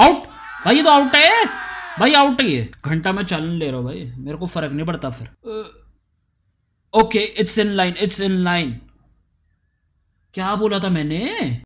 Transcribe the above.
out भाई ये तो आउट है भाई आउट है ये घंटा मैं चैलेंज ले रहा हूँ भाई मेरे को फर्क नहीं पड़ता फिर okay it's in line it's in line क्या बोला था मैंने